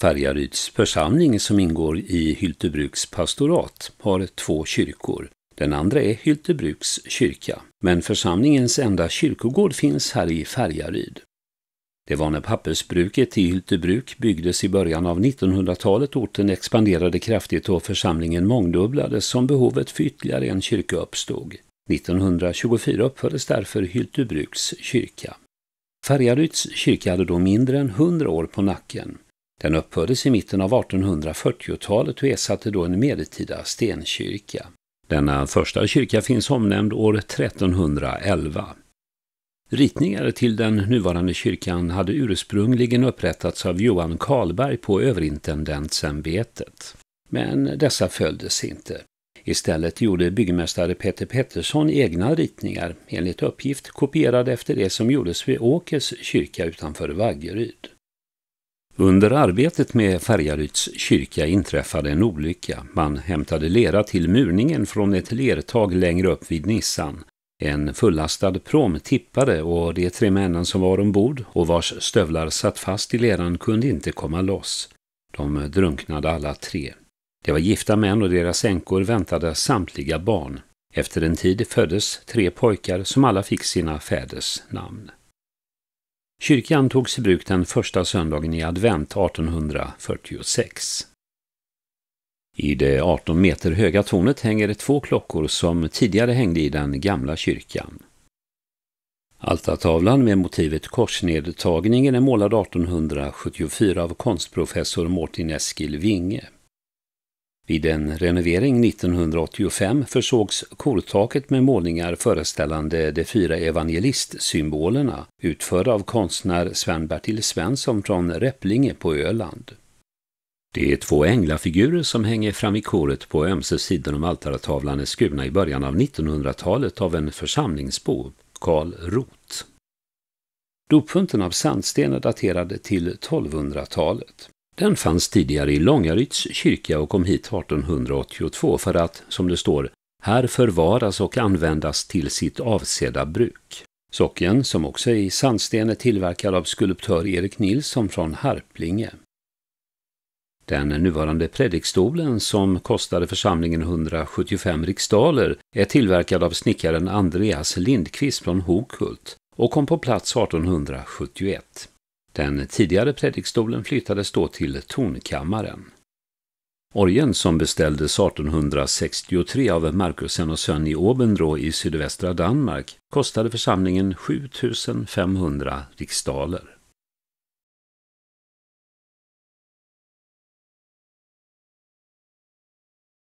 Färjaryds församling som ingår i Hyltebruks pastorat har två kyrkor. Den andra är Hyltebruks kyrka, men församlingens enda kyrkogård finns här i Färjaryd. Det var när pappersbruket i Hyltebruk byggdes i början av 1900-talet orten expanderade kraftigt och församlingen mångdubblades som behovet för ytterligare en kyrka uppstod. 1924 uppfördes därför Hyltebruks kyrka. Färjaryds kyrka hade då mindre än 100 år på nacken. Den uppfördes i mitten av 1840-talet och ersatte då en medeltida stenkyrka. Denna första kyrka finns omnämnd år 1311. Ritningar till den nuvarande kyrkan hade ursprungligen upprättats av Johan Karlberg på överintendentsämbetet. Men dessa följdes inte. Istället gjorde byggmästare Peter Pettersson egna ritningar, enligt uppgift kopierade efter det som gjordes vid Åkers kyrka utanför Vaggeryd. Under arbetet med Färjaryds kyrka inträffade en olycka. Man hämtade lera till murningen från ett lertag längre upp vid Nissan. En fullastad prom tippade och de tre männen som var ombord och vars stövlar satt fast i leran kunde inte komma loss. De drunknade alla tre. Det var gifta män och deras änkor väntade samtliga barn. Efter en tid föddes tre pojkar som alla fick sina fäders namn. Kyrkan togs i bruk den första söndagen i advent 1846. I det 18 meter höga tornet hänger två klockor som tidigare hängde i den gamla kyrkan. Altartavlan med motivet korsnedtagningen är målad 1874 av konstprofessor Mårten Eskil Winge. Vid en renovering 1985 försågs kortaket med målningar föreställande de fyra evangelistsymbolerna utförda av konstnär Sven-Bertil Svensson från Räpplinge på Öland. Det är två änglafigurer som hänger fram i koret på ömse sidor om altartavlan är skurna i början av 1900-talet av en församlingsbo, Karl Roth. Dopfunten av sandsten är daterad till 1200-talet. Den fanns tidigare i Långaryds kyrka och kom hit 1882 för att, som det står, här förvaras och användas till sitt avsedda bruk. Socken, som också är i sandsten, är tillverkad av skulptör Erik Nilsson från Harplinge. Den nuvarande predikstolen, som kostade församlingen 175 riksdaler, är tillverkad av snickaren Andreas Lindqvist från Hokult och kom på plats 1871. Den tidigare predikstolen flyttades då till tonkammaren. Orgen som beställdes 1863 av Markusen och Sön i Åbendrå i sydvästra Danmark kostade församlingen 7500 riksdaler.